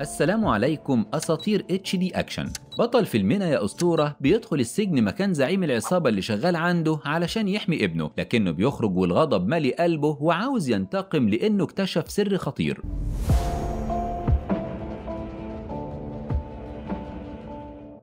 السلام عليكم اساطير اتش دي اكشن بطل فيلمنا يا اسطوره بيدخل السجن مكان زعيم العصابه اللي شغال عنده علشان يحمي ابنه لكنه بيخرج والغضب مالي قلبه وعاوز ينتقم لانه اكتشف سر خطير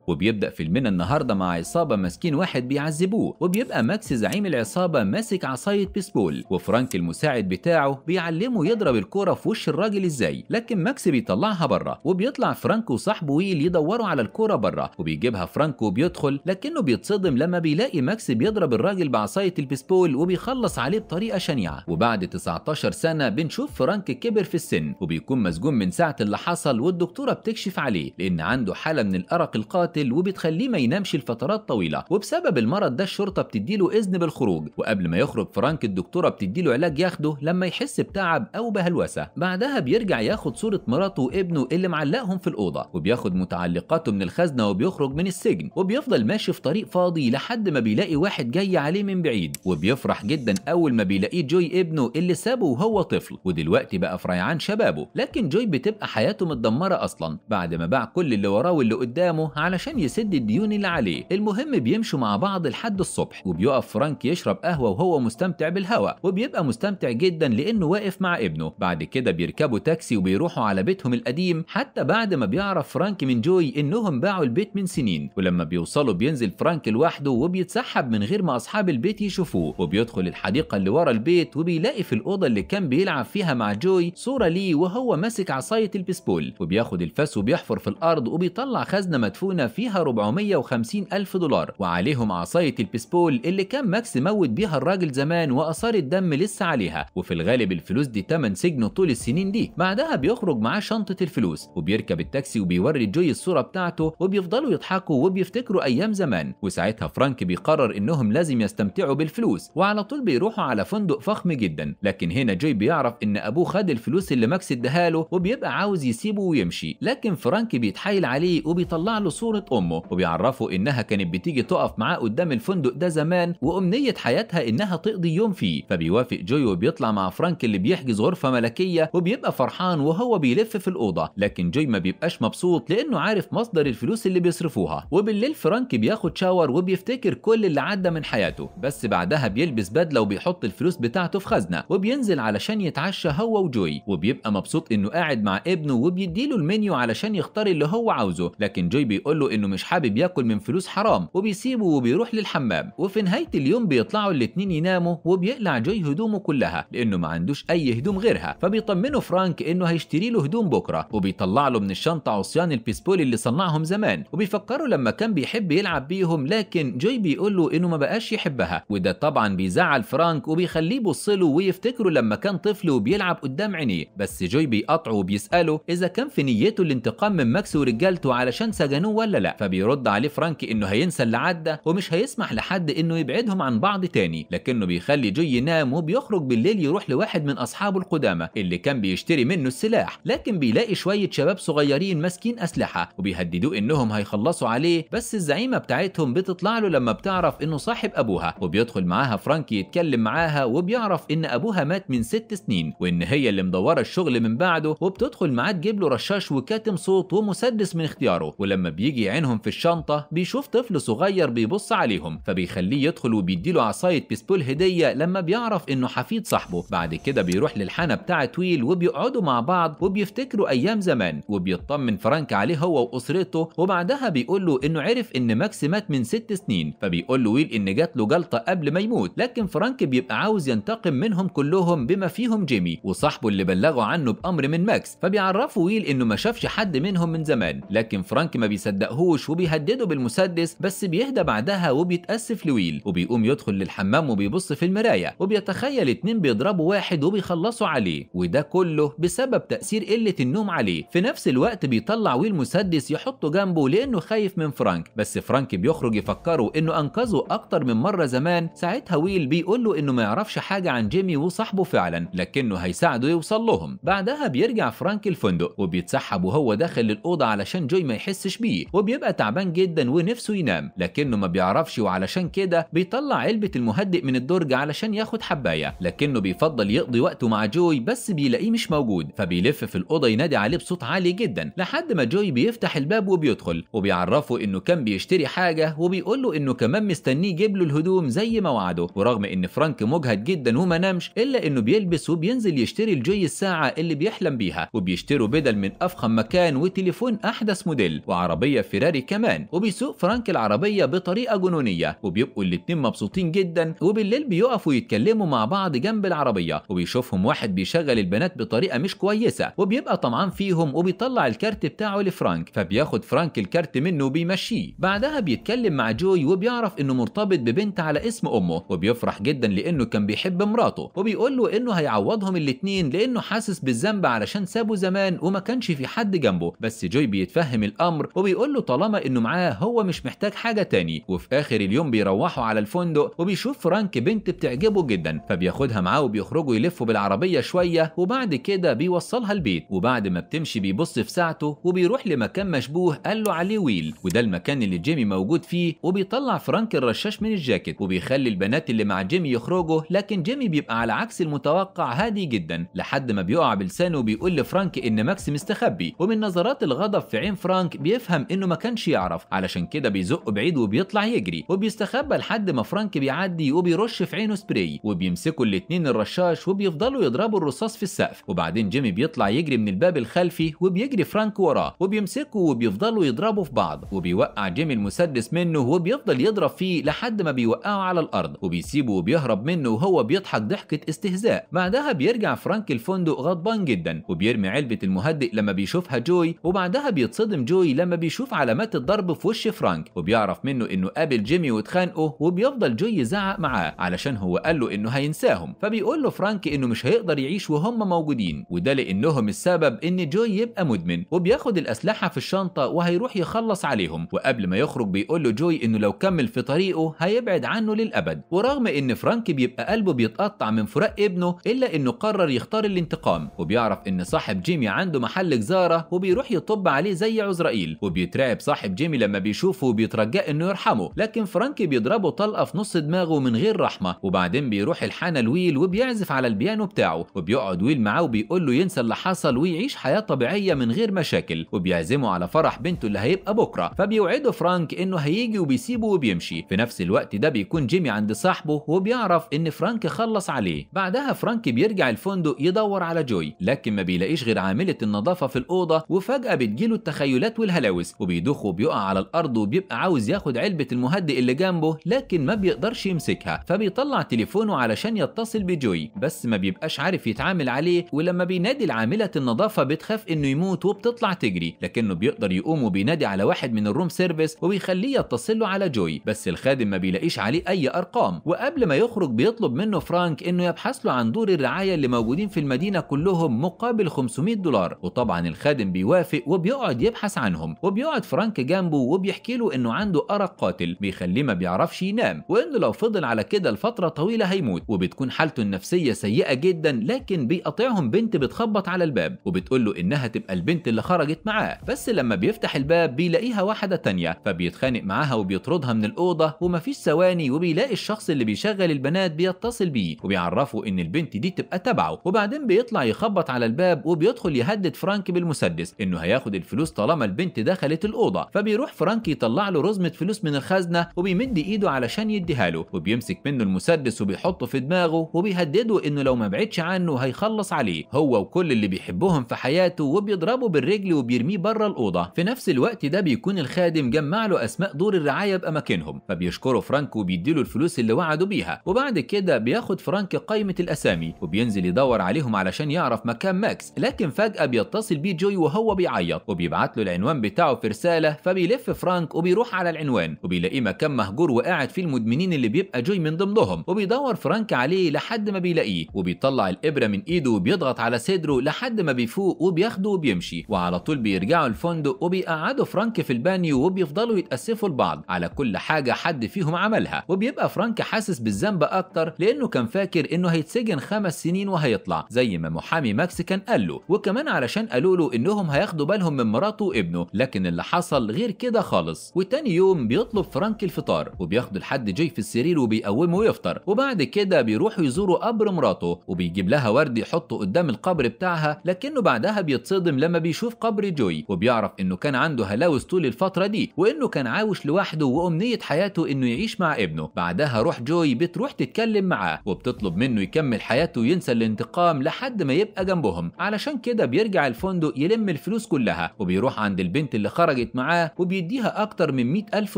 وبيبدا فيلمنا النهارده مع عصابه ماسكين واحد بيعذبوه وبيبقى ماكس زعيم العصابه ماسك عصايه بيسبول وفرانك المساعد بتاعه بيعلمه يضرب الكوره في وش الراجل ازاي لكن ماكس بيطلعها بره وبيطلع فرانك وصاحبه ويل يدوروا على الكوره بره وبيجيبها فرانك وبيدخل لكنه بيتصدم لما بيلاقي ماكس بيضرب الراجل بعصايه البيسبول وبيخلص عليه بطريقه شنيعه وبعد 19 سنه بنشوف فرانك كبر في السن وبيكون مسجون من ساعه اللي حصل والدكتوره بتكشف عليه لان عنده حاله من الارق القاتل بيتقاتل وبتخليه ما ينامش لفترات طويله وبسبب المرض ده الشرطه بتديله اذن بالخروج وقبل ما يخرج فرانك الدكتوره بتديله علاج ياخده لما يحس بتعب او بهلوسه بعدها بيرجع ياخد صوره مراته وابنه اللي معلقهم في الاوضه وبياخد متعلقاته من الخزنه وبيخرج من السجن وبيفضل ماشي في طريق فاضي لحد ما بيلاقي واحد جاي عليه من بعيد وبيفرح جدا اول ما بيلاقيه جوي ابنه اللي سابه وهو طفل ودلوقتي بقى في ريعان شبابه لكن جوي بتبقى حياته متدمره اصلا بعد ما باع كل اللي وراه واللي قدامه علشان عشان يسد الديون اللي عليه المهم بيمشوا مع بعض لحد الصبح وبيقف فرانك يشرب قهوة وهو مستمتع بالهواء وبيبقى مستمتع جدا لأنه واقف مع ابنه بعد كده بيركبوا تاكسي وبيروحوا على بيتهم القديم حتى بعد ما بيعرف فرانك من جوي إنهم باعوا البيت من سنين ولما بيوصلوا بينزل فرانك لوحده وبيتسحب من غير ما أصحاب البيت يشوفوه وبيدخل الحديقة اللي ورا البيت وبيلاقي في الأوضة اللي كان بيلعب فيها مع جوي صورة ليه وهو ماسك عصاية البيسبول وبياخد الفاس وبيحفر في الأرض وبيطلع خزنة مدفونة فيها 450 ألف دولار وعليهم عصاية البيسبول اللي كان ماكس موت بيها الراجل زمان وآثار الدم لسه عليها وفي الغالب الفلوس دي تمن سجنه طول السنين دي بعدها بيخرج معاه شنطة الفلوس وبيركب التاكسي وبيوري جوي الصورة بتاعته وبيفضلوا يضحكوا وبيفتكروا أيام زمان وساعتها فرانك بيقرر إنهم لازم يستمتعوا بالفلوس وعلى طول بيروحوا على فندق فخم جدا لكن هنا جوي بيعرف إن أبوه خد الفلوس اللي ماكس اداها له وبيبقى عاوز يسيبه ويمشي لكن فرانك بيتحايل عليه وبيطلع له صورة مامة أمه وبيعرفوا إنها كانت بتيجي تقف معاه قدام الفندق ده زمان وأمنية حياتها إنها تقضي يوم فيه فبيوافق جوي وبيطلع مع فرانك اللي بيحجز غرفة ملكية وبيبقى فرحان وهو بيلف في الأوضة لكن جوي ما بيبقاش مبسوط لأنه عارف مصدر الفلوس اللي بيصرفوها وبالليل فرانك بياخد شاور وبيفتكر كل اللي عدى من حياته بس بعدها بيلبس بدلة وبيحط الفلوس بتاعته في خزنة وبينزل علشان يتعشى هو وجوي وبيبقى مبسوط إنه قاعد مع ابنه وبيديله المنيو علشان يختار اللي هو عاوزه لكن جوي بيقول له انه مش حابب ياكل من فلوس حرام وبيسيبه وبيروح للحمام وفي نهايه اليوم بيطلعوا الاتنين يناموا وبيقلع جوي هدومه كلها لانه ما عندوش اي هدوم غيرها فبيطمنه فرانك انه هيشتري له هدوم بكره وبيطلع له من الشنطه عصيان البيسبول اللي صنعهم زمان وبيفكروا لما كان بيحب يلعب بيهم لكن جوي بيقول له انه ما بقاش يحبها وده طبعا بيزعل فرانك وبيخليه يبص له ويفتكره لما كان طفل وبيلعب قدام عينيه بس جوي بيقاطعه وبيساله اذا كان في نيته الانتقام من ماكس ورجالته علشان سجنوه ولا لا فبيرد عليه فرانك انه هينسى اللي عدى ومش هيسمح لحد انه يبعدهم عن بعض تاني لكنه بيخلي جوي ينام وبيخرج بالليل يروح لواحد من اصحابه القدامى اللي كان بيشتري منه السلاح لكن بيلاقي شويه شباب صغيرين ماسكين اسلحه وبيهددوه انهم هيخلصوا عليه بس الزعيمه بتاعتهم بتطلع له لما بتعرف انه صاحب ابوها وبيدخل معاها فرانك يتكلم معاها وبيعرف ان ابوها مات من ست سنين وان هي اللي مدوره الشغل من بعده وبتدخل معاه تجيب له رشاش وكاتم صوت ومسدس من اختياره ولما بيجي عينهم في الشنطة بيشوف طفل صغير بيبص عليهم فبيخليه يدخل وبيديله عصاية بيسبول هدية لما بيعرف إنه حفيد صاحبه بعد كده بيروح للحانة بتاعت ويل وبيقعدوا مع بعض وبيفتكروا أيام زمان وبيطمن فرانك عليه هو وأسرته وبعدها بيقول له إنه عرف إن ماكس مات من ست سنين فبيقول له ويل إن جات له جلطة قبل ما يموت لكن فرانك بيبقى عاوز ينتقم منهم كلهم بما فيهم جيمي وصاحبه اللي بلغه عنه بأمر من ماكس فبيعرفه ويل إنه ما شافش حد منهم من زمان لكن فرانك ما بيصدقه بيطقهوش وبيهدده بالمسدس بس بيهدى بعدها وبيتأسف لويل وبيقوم يدخل للحمام وبيبص في المراية وبيتخيل اتنين بيضربوا واحد وبيخلصوا عليه وده كله بسبب تأثير قلة النوم عليه في نفس الوقت بيطلع ويل مسدس يحطه جنبه لأنه خايف من فرانك بس فرانك بيخرج يفكره إنه أنقذه أكتر من مرة زمان ساعتها ويل بيقول له إنه ما يعرفش حاجة عن جيمي وصاحبه فعلا لكنه هيساعده يوصل لهم بعدها بيرجع فرانك الفندق وبيتسحب وهو داخل للاوضه علشان جوي ما يحسش بيه وبيبقى تعبان جدا ونفسه ينام لكنه ما بيعرفش وعلشان كده بيطلع علبة المهدئ من الدرج علشان ياخد حباية لكنه بيفضل يقضي وقته مع جوي بس بيلاقيه مش موجود فبيلف في الأوضة ينادي عليه بصوت عالي جدا لحد ما جوي بيفتح الباب وبيدخل وبيعرفه إنه كان بيشتري حاجة وبيقول له إنه كمان مستنيه يجيب له الهدوم زي ما وعده ورغم إن فرانك مجهد جدا وما نامش إلا إنه بيلبس وبينزل يشتري لجوي الساعة اللي بيحلم بيها وبيشتروا بدل من أفخم مكان وتليفون أحدث موديل وعربية في فيراري كمان وبيسوق فرانك العربيه بطريقه جنونيه وبيبقوا الاتنين مبسوطين جدا وبالليل بيقفوا يتكلموا مع بعض جنب العربيه وبيشوفهم واحد بيشغل البنات بطريقه مش كويسه وبيبقى طمعان فيهم وبيطلع الكارت بتاعه لفرانك فبياخد فرانك الكارت منه وبيمشيه بعدها بيتكلم مع جوي وبيعرف انه مرتبط ببنت على اسم امه وبيفرح جدا لانه كان بيحب مراته وبيقول له انه هيعوضهم الاتنين لانه حاسس بالذنب علشان سابه زمان وما كانش في حد جنبه بس جوي بيتفهم الامر وبيقول له طالما انه معاه هو مش محتاج حاجه تاني وفي اخر اليوم بيروحوا على الفندق وبيشوف فرانك بنت بتعجبه جدا فبياخدها معاه وبيخرجوا يلفوا بالعربيه شويه وبعد كده بيوصلها البيت وبعد ما بتمشي بيبص في ساعته وبيروح لمكان مشبوه قال له عليه ويل وده المكان اللي جيمي موجود فيه وبيطلع فرانك الرشاش من الجاكيت وبيخلي البنات اللي مع جيمي يخرجوا لكن جيمي بيبقى على عكس المتوقع هادي جدا لحد ما بيقع بلسانه وبيقول لفرانك ان ماكس مستخبي ومن نظرات الغضب في عين فرانك بيفهم انه ما كانش يعرف علشان كده بيزق بعيد وبيطلع يجري وبيستخبى لحد ما فرانك بيعدي وبيرش في عينه سبراي وبيمسكوا الاتنين الرشاش وبيفضلوا يضربوا الرصاص في السقف وبعدين جيمي بيطلع يجري من الباب الخلفي وبيجري فرانك وراه وبيمسكوا وبيفضلوا يضربوا في بعض وبيوقع جيمي المسدس منه وبيفضل يضرب فيه لحد ما بيوقعه على الارض وبيسيبه وبيهرب منه وهو بيضحك ضحكه استهزاء بعدها بيرجع فرانك الفندق غضبان جدا وبيرمي علبه المهدئ لما بيشوفها جوي وبعدها بيتصدم جوي لما بيشوف على علامات الضرب في وش فرانك وبيعرف منه انه قابل جيمي واتخانقوا وبيفضل جوي يزعق معاه علشان هو قال له انه هينساهم فبيقول له فرانك انه مش هيقدر يعيش وهم موجودين وده لانهم السبب ان جوي يبقى مدمن وبياخد الاسلحه في الشنطه وهيروح يخلص عليهم وقبل ما يخرج بيقول له جوي انه لو كمل في طريقه هيبعد عنه للابد ورغم ان فرانك بيبقى قلبه بيتقطع من فراق ابنه الا انه قرر يختار الانتقام وبيعرف ان صاحب جيمي عنده محل جزاره وبيروح يطب عليه زي عزرائيل وبيترعب الراعب صاحب جيمي لما بيشوفه وبيترجى انه يرحمه لكن فرانكي بيضربه طلقه في نص دماغه من غير رحمه وبعدين بيروح الحانه لويل وبيعزف على البيانو بتاعه وبيقعد ويل معاه وبيقول له ينسى اللي حصل ويعيش حياه طبيعيه من غير مشاكل وبيعزمه على فرح بنته اللي هيبقى بكره فبيوعده فرانك انه هيجي وبيسيبه وبيمشي في نفس الوقت ده بيكون جيمي عند صاحبه وبيعرف ان فرانك خلص عليه بعدها فرانك بيرجع الفندق يدور على جوي لكن ما بيلاقيش غير عامله النظافه في الاوضه وفجاه بتجيله التخيلات والهلاوس وبي بيدوخ وبيقع على الارض وبيبقى عاوز ياخد علبه المهدئ اللي جنبه لكن ما بيقدرش يمسكها فبيطلع تليفونه علشان يتصل بجوي بس ما بيبقاش عارف يتعامل عليه ولما بينادي العامله النظافه بتخاف انه يموت وبتطلع تجري لكنه بيقدر يقوم وبينادي على واحد من الروم سيرفيس وبيخليه يتصل له على جوي بس الخادم ما بيلاقيش عليه اي ارقام وقبل ما يخرج بيطلب منه فرانك انه يبحث له عن دور الرعايه اللي موجودين في المدينه كلهم مقابل 500 دولار وطبعا الخادم بيوافق وبيقعد يبحث عنهم وبيقعد فرانك جنبه وبيحكي له انه عنده ارق قاتل بيخليه ما بيعرفش ينام وانه لو فضل على كده لفتره طويله هيموت وبتكون حالته النفسيه سيئه جدا لكن بيقاطعهم بنت بتخبط على الباب وبتقول له انها تبقى البنت اللي خرجت معاه بس لما بيفتح الباب بيلاقيها واحده تانية فبيتخانق معاها وبيطردها من الاوضه ومفيش ثواني وبيلاقي الشخص اللي بيشغل البنات بيتصل بيه وبيعرفه ان البنت دي تبقى تبعه وبعدين بيطلع يخبط على الباب وبيدخل يهدد فرانك بالمسدس انه هياخد الفلوس طالما البنت دخلت الأوضة الأوضة فبيروح فرانكي يطلع له رزمة فلوس من الخزنة وبيمد إيده علشان يديها له وبيمسك منه المسدس وبيحطه في دماغه وبيهدده إنه لو ما بعدش عنه هيخلص عليه هو وكل اللي بيحبهم في حياته وبيضربه بالرجل وبيرميه بره الأوضة في نفس الوقت ده بيكون الخادم جمع له أسماء دور الرعاية بأماكنهم فبيشكره فرانك وبيديله الفلوس اللي وعده بيها وبعد كده بياخد فرانك قائمة الأسامي وبينزل يدور عليهم علشان يعرف مكان ماكس لكن فجأة بيتصل بيه جوي وهو بيعيط وبيبعت له العنوان بتاعه في رسالة الرسالة فبيلف فرانك وبيروح على العنوان وبيلاقيه مكان مهجور وقاعد فيه المدمنين اللي بيبقى جوي من ضمنهم وبيدور فرانك عليه لحد ما بيلاقيه وبيطلع الإبرة من إيده وبيضغط على صدره لحد ما بيفوق وبياخده وبيمشي وعلى طول بيرجعوا الفندق وبيقعدوا فرانك في البانيو وبيفضلوا يتأسفوا لبعض على كل حاجة حد فيهم عملها وبيبقى فرانك حاسس بالذنب أكتر لأنه كان فاكر إنه هيتسجن خمس سنين وهيطلع زي ما محامي ماكس كان قال له وكمان علشان قالوا له إنهم هياخدوا بالهم من مراته وابنه لكن اللي حصل غير كده خالص وتاني يوم بيطلب فرانك الفطار وبياخد الحد جاي في السرير وبيقومه ويفطر وبعد كده بيروحوا يزوروا قبر مراته وبيجيب لها ورد يحطه قدام القبر بتاعها لكنه بعدها بيتصدم لما بيشوف قبر جوي وبيعرف انه كان عنده هلاوس طول الفتره دي وانه كان عاوش لوحده وامنيه حياته انه يعيش مع ابنه بعدها روح جوي بتروح تتكلم معاه وبتطلب منه يكمل حياته وينسى الانتقام لحد ما يبقى جنبهم علشان كده بيرجع الفندق يلم الفلوس كلها وبيروح عند البنت اللي خرجت اتفقت معاه وبيديها أكتر من مئة ألف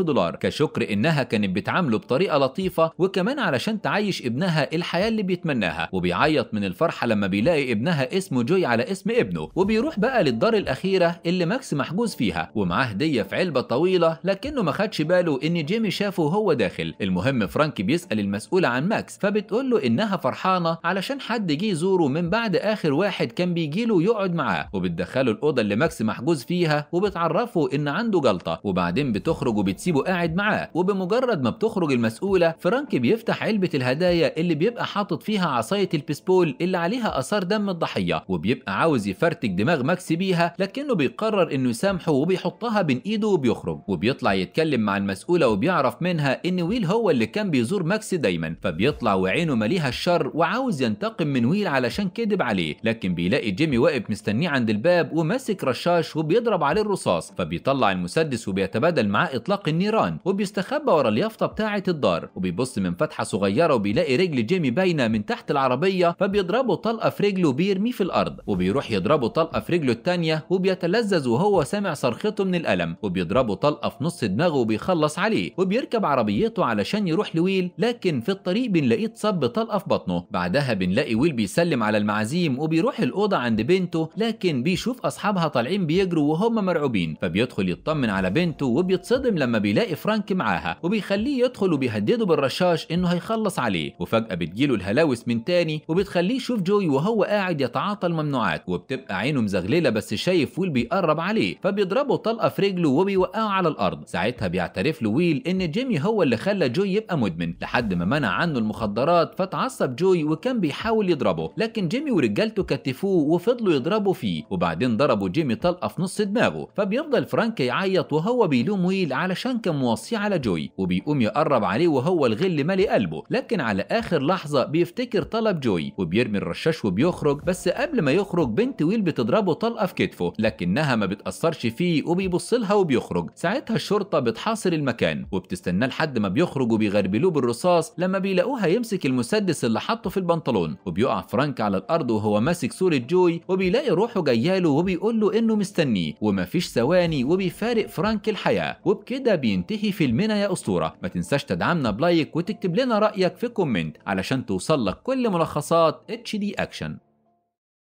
دولار كشكر إنها كانت بتعامله بطريقة لطيفة وكمان علشان تعيش ابنها الحياة اللي بيتمناها وبيعيط من الفرحة لما بيلاقي ابنها اسمه جوي على اسم ابنه وبيروح بقى للدار الأخيرة اللي ماكس محجوز فيها ومعاه هدية في علبة طويلة لكنه ما خدش باله إن جيمي شافه وهو داخل المهم فرانك بيسأل المسؤول عن ماكس فبتقول له إنها فرحانة علشان حد جه يزوره من بعد آخر واحد كان بيجيله يقعد معاه وبتدخله الأوضة اللي ماكس محجوز فيها وبتعرفه ان عنده جلطه وبعدين بتخرج وبتسيبه قاعد معاه وبمجرد ما بتخرج المسؤوله فرانك بيفتح علبه الهدايا اللي بيبقى حاطط فيها عصايه البيسبول اللي عليها اثار دم الضحيه وبيبقى عاوز يفرتك دماغ ماكس بيها لكنه بيقرر انه يسامحه وبيحطها بين ايده وبيخرج وبيطلع يتكلم مع المسؤوله وبيعرف منها ان ويل هو اللي كان بيزور ماكس دايما فبيطلع وعينه مليها الشر وعاوز ينتقم من ويل علشان كذب عليه لكن بيلاقي جيمي واقف مستنيه عند الباب وماسك رشاش وبيضرب عليه الرصاص فبيطلع بيطلع المسدس وبيتبادل معاه اطلاق النيران وبيستخبى ورا اليافطه بتاعه الدار وبيبص من فتحه صغيره وبيلاقي رجل جيمي باينه من تحت العربيه فبيضربه طلقه في رجله وبيرميه في الارض وبيروح يضربه طلقه في رجله الثانيه وبيتلذذ وهو سامع صرخته من الالم وبيضربه طلقه في نص دماغه وبيخلص عليه وبيركب عربيته علشان يروح لويل لكن في الطريق بنلاقيه اتصب طلقه في بطنه بعدها بنلاقي ويل بيسلم على المعازيم وبيروح الاوضه عند بنته لكن بيشوف اصحابها طالعين بيجروا وهم مرعوبين فبيدخل بيدخل يطمن على بنته وبيتصدم لما بيلاقي فرانك معاها وبيخليه يدخل وبيهدده بالرشاش انه هيخلص عليه وفجاه بتجيله الهلاوس من تاني وبتخليه يشوف جوي وهو قاعد يتعاطى الممنوعات وبتبقى عينه مزغلله بس شايف ويل بيقرب عليه فبيضربه طلقه في رجله وبيوقعه على الارض ساعتها بيعترف له ويل ان جيمي هو اللي خلى جوي يبقى مدمن لحد ما منع عنه المخدرات فتعصب جوي وكان بيحاول يضربه لكن جيمي ورجالته كتفوه وفضلوا يضربوا فيه وبعدين ضربوا جيمي طلقه في نص دماغه فبيفضل فرانك فرانك يعيط وهو بيلوم ويل علشان كان موصيه على جوي وبيقوم يقرب عليه وهو الغل مالي قلبه لكن على اخر لحظه بيفتكر طلب جوي وبيرمي الرشاش وبيخرج بس قبل ما يخرج بنت ويل بتضربه طلقه في كتفه لكنها ما بتاثرش فيه وبيبص لها وبيخرج ساعتها الشرطه بتحاصر المكان وبتستناه لحد ما بيخرج وبيغربلوه بالرصاص لما بيلاقوها يمسك المسدس اللي حاطه في البنطلون وبيقع فرانك على الارض وهو ماسك صوره جوي وبيلاقي روحه جايه له وبيقول له انه مستنيه ومفيش ثواني وبيفارق فرانك الحياة وبكده بينتهي فيلمنا يا أسطورة ما تنساش تدعمنا بلايك وتكتب لنا رأيك في كومنت علشان توصل لك كل ملخصات اتش دي اكشن